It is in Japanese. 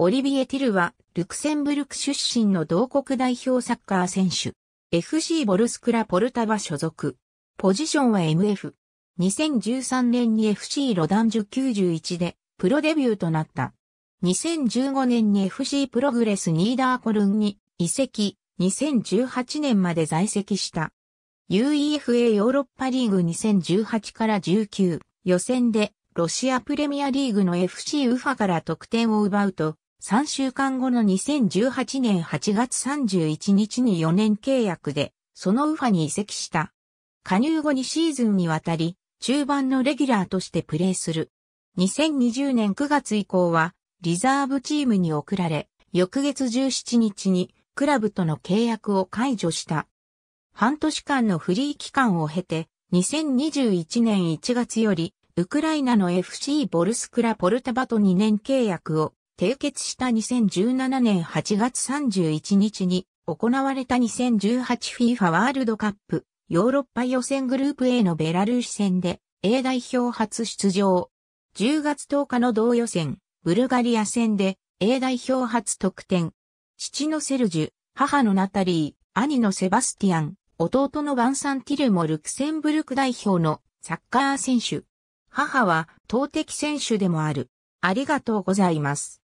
オリビエ・ティルは、ルクセンブルク出身の同国代表サッカー選手。FC ボルスクラ・ポルタバ所属。ポジションは MF。2013年に FC ロダンジュ91で、プロデビューとなった。2015年に FC プログレス・ニーダーコルンに移籍、2018年まで在籍した。UEFA ヨーロッパリーグ2018から19予選でロシアプレミアリーグの FC ウファから得点を奪うと3週間後の2018年8月31日に4年契約で、そのウファに移籍した。加入後にシーズンにわたり、中盤のレギュラーとしてプレーする。2020年9月以降は、リザーブチームに送られ、翌月17日にクラブとの契約を解除した。半年間のフリー期間を経て、2021年1月より、ウクライナの FC ボルスクラポルタバと2年契約を締結した2017年8月31日に行われた 2018FIFA ワールドカップヨーロッパ予選グループ A のベラルーシ戦で A 代表初出場。10月10日の同予選、ブルガリア戦で A 代表初得点。父のセルジュ、母のナタリー、兄のセバスティアン、弟のバンサンティルもルクセンブルク代表のサッカー選手。母は投擲選手でもある。ありがとうございます。